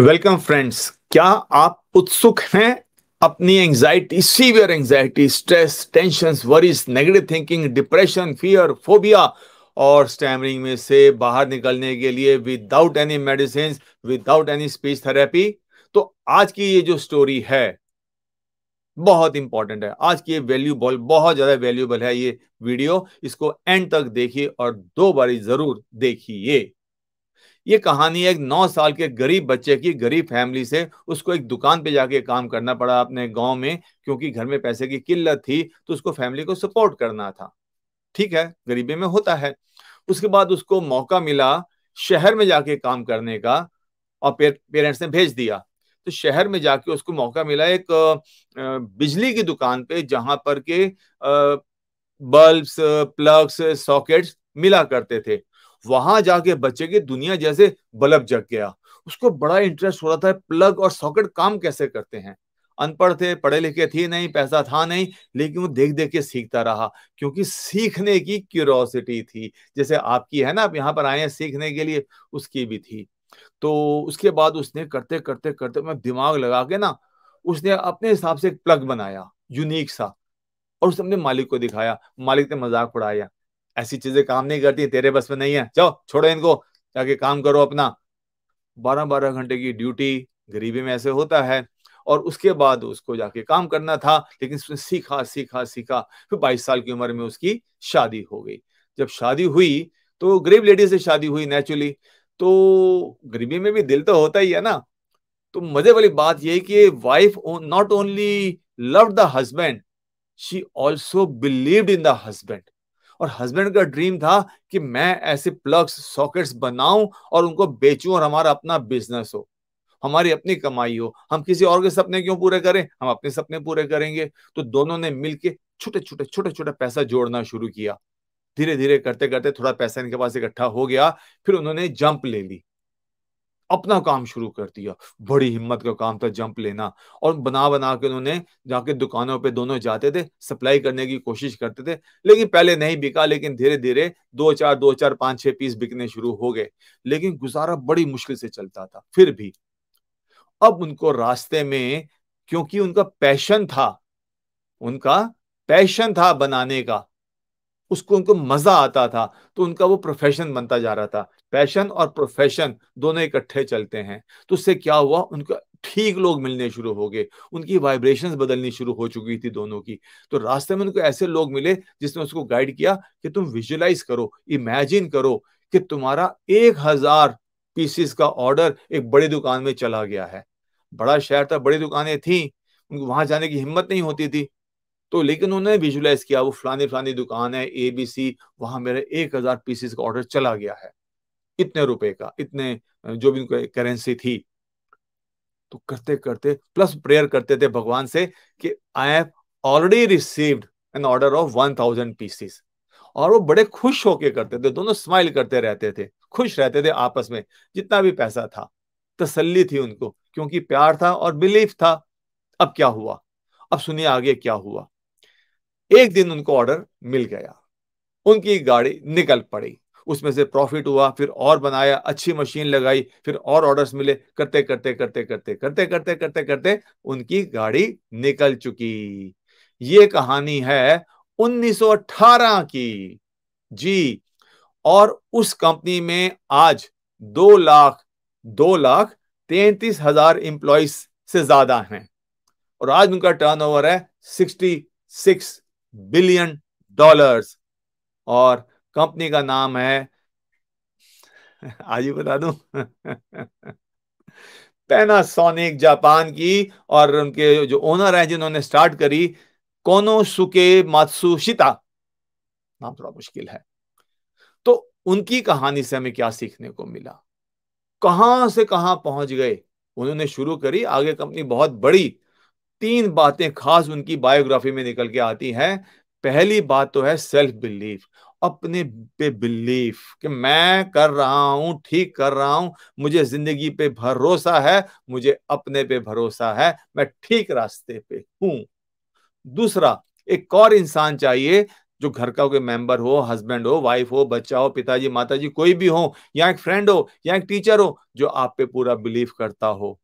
Welcome friends क्या आप उत्सुक हैं अपनी anxiety severe anxiety stress tension worries negative thinking depression fear phobia और स्टैमरिंग में से बाहर निकलने के लिए without any medicine without any speech therapy तो आज की ये जो स्टोरी है बहुत इंपॉर्टेंट है आज की ये वैल्यूबल बहुत ज्यादा वैल्यूबल है ये वीडियो इसको एंड तक देखिए और दो बारी जरूर देखिए ये कहानी एक नौ साल के गरीब बच्चे की गरीब फैमिली से उसको एक दुकान पे जाके काम करना पड़ा अपने गांव में क्योंकि घर में पैसे की किल्लत थी तो उसको फैमिली को सपोर्ट करना था ठीक है गरीबी में होता है उसके बाद उसको मौका मिला शहर में जाके काम करने का और पेर, पेरेंट्स ने भेज दिया तो शहर में जाके उसको मौका मिला एक बिजली की दुकान पे जहां पर के बल्ब्स प्लग्स सॉकेट्स मिला करते थे वहां जाके बच्चे की दुनिया जैसे बल्ब जग गया उसको बड़ा इंटरेस्ट हो रहा था प्लग और सॉकेट काम कैसे करते हैं अनपढ़ थे पढ़े लिखे थे नहीं पैसा था नहीं लेकिन वो देख देख के सीखता रहा क्योंकि सीखने की क्यूरोसिटी थी जैसे आपकी है ना आप यहाँ पर आए हैं सीखने के लिए उसकी भी थी तो उसके बाद उसने करते करते करते मैं दिमाग लगा के ना उसने अपने हिसाब से एक प्लग बनाया यूनिक सा और उसने अपने मालिक को दिखाया मालिक ने मजाक उड़ाया ऐसी चीजें काम नहीं करती तेरे बस में नहीं है जाओ छोड़ो इनको जाके काम करो अपना बारह बारह घंटे की ड्यूटी गरीबी में ऐसे होता है और उसके बाद उसको जाके काम करना था लेकिन उसने सीखा सीखा सीखा फिर बाईस साल की उम्र में उसकी शादी हो गई जब शादी हुई तो गरीब लेडी से शादी हुई नेचुरली तो गरीबी में भी दिल तो होता ही है ना तो मजे वाली बात यह कि wife not only love the husband she also believed in the husband और हस्बैंड का ड्रीम था कि मैं ऐसे प्लग्स सॉकेट्स बनाऊं और उनको बेचूं और हमारा अपना बिजनेस हो हमारी अपनी कमाई हो हम किसी और के सपने क्यों पूरे करें हम अपने सपने पूरे करेंगे तो दोनों ने मिलके छोटे छोटे छोटे छोटे पैसा जोड़ना शुरू किया धीरे धीरे करते करते थोड़ा पैसा इनके पास इकट्ठा हो गया फिर उन्होंने जंप ले ली अपना काम शुरू कर दिया बड़ी हिम्मत का काम था जंप लेना और बना बना के उन्होंने जाके दुकानों पे दोनों जाते थे सप्लाई करने की कोशिश करते थे लेकिन पहले नहीं बिका लेकिन धीरे धीरे दो चार दो चार पांच छह पीस बिकने शुरू हो गए लेकिन गुजारा बड़ी मुश्किल से चलता था फिर भी अब उनको रास्ते में क्योंकि उनका पैशन था उनका पैशन था बनाने का उसको उनको मजा आता था तो उनका वो प्रोफेशन बनता जा रहा था पैशन और प्रोफेशन दोनों इकट्ठे चलते हैं तो उससे क्या हुआ उनको ठीक लोग मिलने शुरू हो गए उनकी वाइब्रेशन बदलनी शुरू हो चुकी थी दोनों की तो रास्ते में उनको ऐसे लोग मिले जिसने उसको गाइड किया कि तुम विजुलाइज करो इमेजिन करो कि तुम्हारा एक हजार पीसीस का ऑर्डर एक बड़ी दुकान में चला गया है बड़ा शहर था बड़ी दुकानें थी उनको वहां जाने की हिम्मत नहीं होती थी तो लेकिन उन्होंने विजुलाइज किया वो फलानी फलानी दुकान है ए बी सी वहां मेरा एक हजार पीसीस का ऑर्डर चला गया है इतने रुपए का इतने जो भी करेंसी थी तो करते करते प्लस प्रेयर करते थे भगवान से कि I have already received an order of one thousand pieces और वो बड़े खुश होके करते थे दोनों स्माइल करते रहते थे खुश रहते थे आपस में जितना भी पैसा था तसल्ली थी उनको क्योंकि प्यार था और बिलीफ था अब क्या हुआ अब सुनिए आगे क्या हुआ एक दिन उनको ऑर्डर मिल गया उनकी गाड़ी निकल पड़ी उसमें से प्रॉफिट हुआ फिर और बनाया अच्छी मशीन लगाई फिर और ऑर्डर्स मिले करते करते करते करते करते करते करते करते उनकी गाड़ी निकल चुकी ये कहानी है 1918 की जी और उस कंपनी में आज दो लाख दो लाख तैतीस हजार इंप्लॉइज से ज्यादा हैं और आज उनका टर्नओवर है सिक्सटी सिक्स बिलियन डॉलर्स और कंपनी का नाम है आज ही बता दू पैनासोनिक जापान की और उनके जो ओनर है जिन्होंने स्टार्ट करी कोनो सुके मात्सुशिता नाम थोड़ा मुश्किल है तो उनकी कहानी से हमें क्या सीखने को मिला कहां से कहां पहुंच गए उन्होंने शुरू करी आगे कंपनी बहुत बड़ी तीन बातें खास उनकी बायोग्राफी में निकल के आती हैं पहली बात तो है सेल्फ बिलीफ अपने पे बिलीफ कि मैं कर रहा हूं ठीक कर रहा हूं मुझे जिंदगी पे भरोसा है मुझे अपने पे भरोसा है मैं ठीक रास्ते पे हूं दूसरा एक और इंसान चाहिए जो घर का कोई मेंबर हो हस्बैंड हो वाइफ हो बच्चा हो पिताजी माताजी कोई भी हो या एक फ्रेंड हो या एक टीचर हो जो आप पे पूरा बिलीव करता हो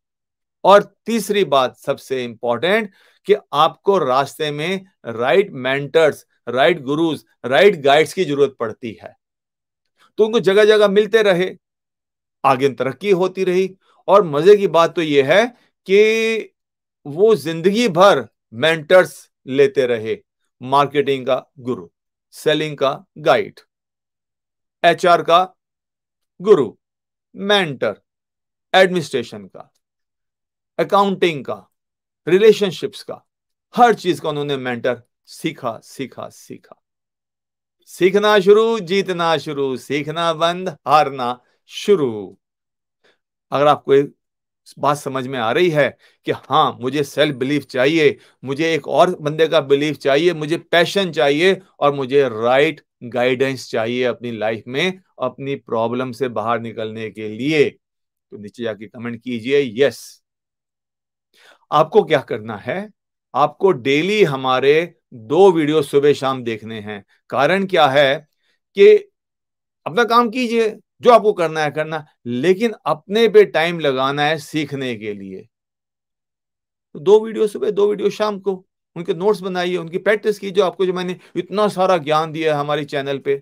और तीसरी बात सबसे इंपॉर्टेंट कि आपको रास्ते में right mentors right gurus right guides की जरूरत पड़ती है तो उनको जगह जगह मिलते रहे आगे तरक्की होती रही और मजे की बात तो यह है कि वो जिंदगी भर मेंटर्स लेते रहे मार्केटिंग का गुरु सेलिंग का गाइड एचआर का गुरु मेंटर एडमिनिस्ट्रेशन का अकाउंटिंग का रिलेशनशिप्स का हर चीज का उन्होंने मेंटर सीखा सीखा सीखा सीखना शुरू जीतना शुरू सीखना बंद हारना शुरू अगर आपको एक बात समझ में आ रही है कि हाँ मुझे सेल्फ बिलीफ चाहिए मुझे एक और बंदे का बिलीफ चाहिए मुझे पैशन चाहिए और मुझे राइट गाइडेंस चाहिए अपनी लाइफ में अपनी प्रॉब्लम से बाहर निकलने के लिए तो नीचे जाके कमेंट कीजिए यस आपको क्या करना है आपको डेली हमारे दो वीडियो सुबह शाम देखने हैं कारण क्या है कि अपना काम कीजिए जो आपको करना है करना लेकिन अपने पे टाइम लगाना है सीखने के लिए तो दो वीडियो सुबह दो वीडियो शाम को उनके नोट्स बनाइए उनकी प्रैक्टिस कीजिए आपको जो मैंने इतना सारा ज्ञान दिया है हमारे चैनल पे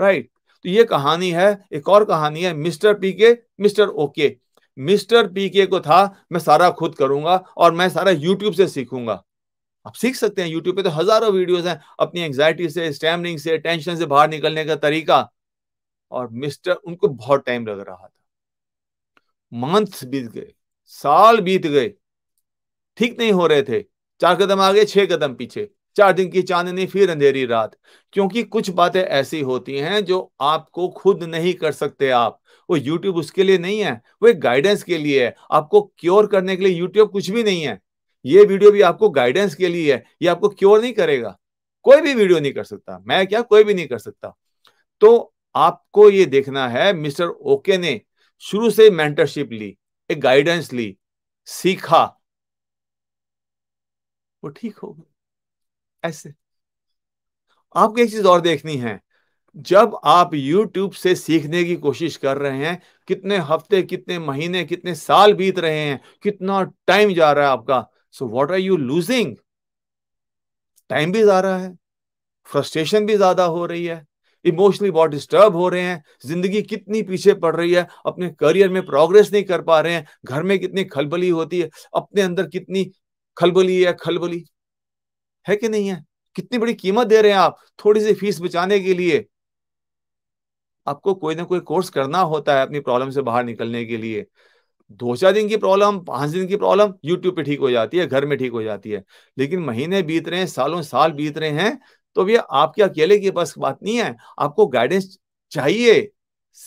राइट तो ये कहानी है एक और कहानी है mister P K mister okay mister PK को था मैं सारा खुद करूंगा और मैं सारा यूट्यूब से सीखूंगा आप सीख सकते हैं यूट्यूब पे तो हजारों वीडियोस हैं अपनी एंग्जाइटी से स्टैमिंग से टेंशन से बाहर निकलने का तरीका और मिस्टर उनको बहुत टाइम लग रहा था मंथ बीत गए साल बीत गए ठीक नहीं हो रहे थे चार कदम आगे छह कदम पीछे चार दिन की चांदनी फिर अंधेरी रात क्योंकि कुछ बातें ऐसी होती हैं जो आपको खुद नहीं कर सकते आप वो यूट्यूब उसके लिए नहीं है वो एक गाइडेंस के लिए है आपको क्योर करने के लिए यूट्यूब कुछ भी नहीं है ये वीडियो भी आपको गाइडेंस के लिए है ये आपको क्योर नहीं करेगा कोई भी वीडियो नहीं कर सकता मैं क्या कोई भी नहीं कर सकता तो आपको ये देखना है मिस्टर ओके ने शुरू से मेंटरशिप ली एक गाइडेंस ली सीखा वो ठीक हो ऐसे आपको एक चीज और देखनी है जब आप YouTube से सीखने की कोशिश कर रहे हैं कितने हफ्ते कितने महीने कितने साल बीत रहे हैं कितना टाइम जा रहा है आपका so what are you losing time भी जा रहा है फ्रस्ट्रेशन भी ज्यादा हो रही है इमोशनली बहुत डिस्टर्ब हो रहे हैं जिंदगी कितनी पीछे पड़ रही है अपने करियर में प्रोग्रेस नहीं कर पा रहे हैं घर में कितनी खलबली होती है अपने अंदर कितनी खलबली है खलबली है कि नहीं है कितनी बड़ी कीमत दे रहे हैं आप थोड़ी सी फीस बचाने के लिए आपको कोई ना कोई कोर्स करना होता है अपनी प्रॉब्लम से बाहर निकलने के लिए दो चार दिन की प्रॉब्लम पांच दिन की प्रॉब्लम यूट्यूब पे ठीक हो जाती है घर में ठीक हो जाती है लेकिन महीने बीत रहे हैं सालों साल बीत रहे हैं तो भैया आपके अकेले की बस बात नहीं है आपको गाइडेंस चाहिए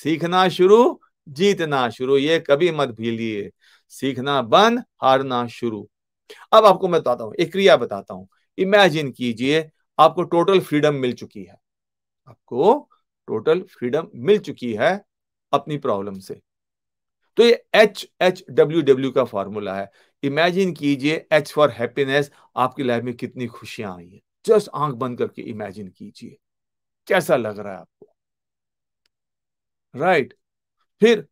सीखना शुरू जीतना शुरू ये कभी मत भूलिए सीखना बंद हारना शुरू अब आपको मैं बताता हूँ एक क्रिया बताता हूँ इमेजिन कीजिए आपको टोटल फ्रीडम मिल चुकी है आपको टोटल फ्रीडम मिल चुकी है अपनी प्रॉब्लम से तो ये एच एच डब्ल्यू डब्ल्यू का फॉर्मूला है इमेजिन कीजिए एच फॉर हैप्पीनेस आपकी लाइफ में कितनी खुशियां आई है जस्ट आंख बंद करके इमेजिन कीजिए कैसा लग रहा है आपको राइट right. फिर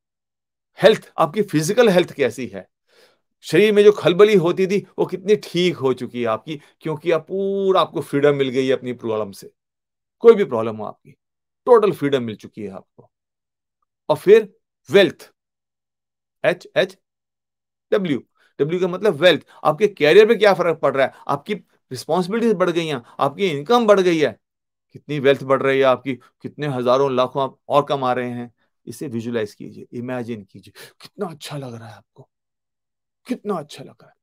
हेल्थ आपकी फिजिकल हेल्थ कैसी है शरीर में जो खलबली होती थी वो कितनी ठीक हो चुकी है आपकी क्योंकि आप पूरा आपको फ्रीडम मिल गई है अपनी प्रॉब्लम से कोई भी प्रॉब्लम हो आपकी टोटल फ्रीडम मिल चुकी है आपको और फिर wealth H H W W का मतलब वेल्थ आपके कैरियर पे क्या फर्क पड़ रहा है आपकी रिस्पॉन्सिबिलिटीज बढ़ गई हैं आपकी इनकम बढ़ गई है कितनी वेल्थ बढ़ रही है आपकी कितने हजारों लाखों आप और कमा रहे हैं इसे विजुलाइज कीजिए इमेजिन कीजिए कितना अच्छा लग रहा है आपको कितना अच्छा लग रहा है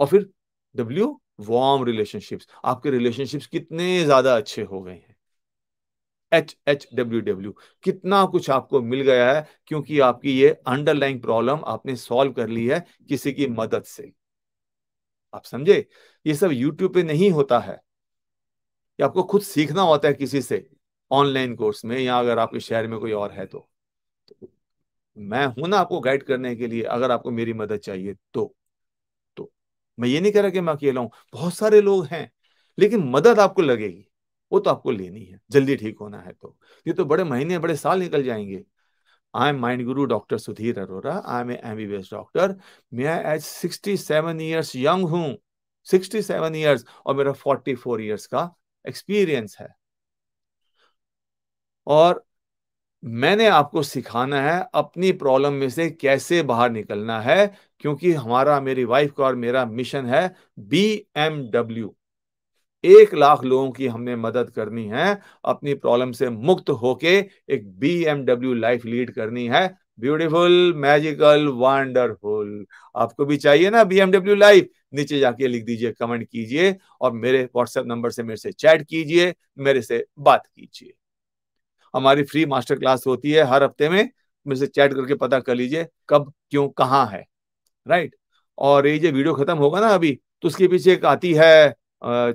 और फिर डब्ल्यू वार्म रिलेशनशिप्स आपके रिलेशनशिप्स कितने ज्यादा अच्छे हो गए हैं एच एच डब्ल्यू डब्ल्यू कितना कुछ आपको मिल गया है क्योंकि आपकी ये अंडरलाइन प्रॉब्लम आपने सॉल्व कर ली है किसी की मदद से आप समझे ये सब यूट्यूब पे नहीं होता है ये आपको खुद सीखना होता है किसी से ऑनलाइन कोर्स में या अगर आपके शहर में कोई और है तो, तो मैं हूं ना आपको गाइड करने के लिए अगर आपको मेरी मदद चाहिए तो तो मैं ये नहीं कह रहा कि मैं अकेला हूं बहुत सारे लोग हैं लेकिन मदद आपको लगेगी वो तो आपको लेनी है जल्दी ठीक होना है तो ये तो बड़े महीने बड़े साल निकल जाएंगे I am mind guru doctor Sudhir Arora I am M B B S doctor मैं age sixty seven years young हूँ सिक्सटी सेवन ईयर्स और मेरा फोर्टी फोर ईयर्स का एक्सपीरियंस है और मैंने आपको सिखाना है अपनी प्रॉब्लम में से कैसे बाहर निकलना है क्योंकि हमारा मेरी वाइफ का और मेरा मिशन है बी एम डब्ल्यू एक लाख लोगों की हमने मदद करनी है अपनी प्रॉब्लम से मुक्त होके एक बी एमडब्ल्यू लाइफ लीड करनी है ब्यूटीफुल मैजिकल वंडरफुल आपको भी चाहिए ना बी एमडब्ल्यू लाइफ नीचे जाके लिख दीजिए कमेंट कीजिए और मेरे व्हाट्सएप नंबर से मेरे से चैट कीजिए मेरे से बात कीजिए हमारी फ्री मास्टर क्लास होती है हर हफ्ते में मेरे से चैट करके पता कर लीजिए कब क्यों कहाँ है राइट और ये जो वीडियो खत्म होगा ना अभी तो उसके पीछे एक आती है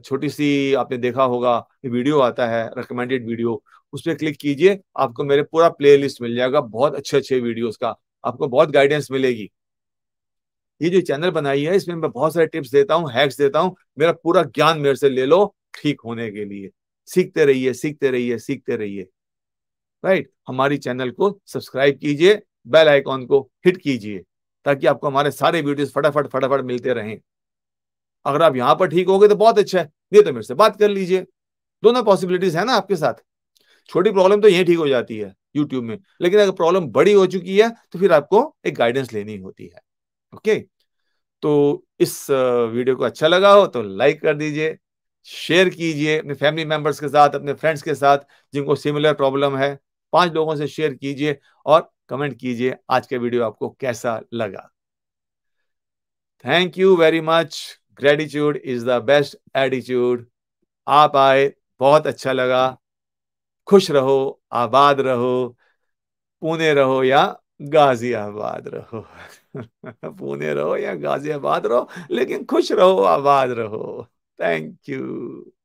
छोटी सी आपने देखा होगा वीडियो आता है रिकमेंडेड वीडियो उस पर क्लिक कीजिए आपको मेरे पूरा प्लेलिस्ट मिल जाएगा बहुत अच्छे अच्छे वीडियोस का आपको बहुत गाइडेंस मिलेगी ये जो चैनल बनाई है इसमें मैं बहुत सारे टिप्स देता हूँ हैक्स देता हूँ मेरा पूरा ज्ञान मेरे से ले लो ठीक होने के लिए सीखते रहिए सीखते रहिए सीखते रहिए राइट हमारी चैनल को सब्सक्राइब कीजिए बेल आइकॉन को हिट कीजिए ताकि आपको हमारे सारे वीडियोस फटाफट फटाफट मिलते रहें अगर आप यहां पर ठीक हो गए तो बहुत अच्छा है नहीं तो मेरे से बात कर लीजिए दोनों पॉसिबिलिटीज है ना आपके साथ छोटी प्रॉब्लम तो यही ठीक हो जाती है यूट्यूब में लेकिन अगर प्रॉब्लम बड़ी हो चुकी है तो फिर आपको एक गाइडेंस लेनी होती है ओके तो इस वीडियो को अच्छा लगा हो तो लाइक कर दीजिए शेयर कीजिए अपने फैमिली मेंबर्स के साथ अपने फ्रेंड्स के साथ जिनको सिमिलर प्रॉब्लम है पांच लोगों से शेयर कीजिए और कमेंट कीजिए आज का वीडियो आपको कैसा लगा thank you very much gratitude is the best attitude आप आए बहुत अच्छा लगा खुश रहो आबाद रहो पुणे रहो या गाजियाबाद रहो पुणे रहो या गाजियाबाद रहो लेकिन खुश रहो आबाद रहो थैंक यू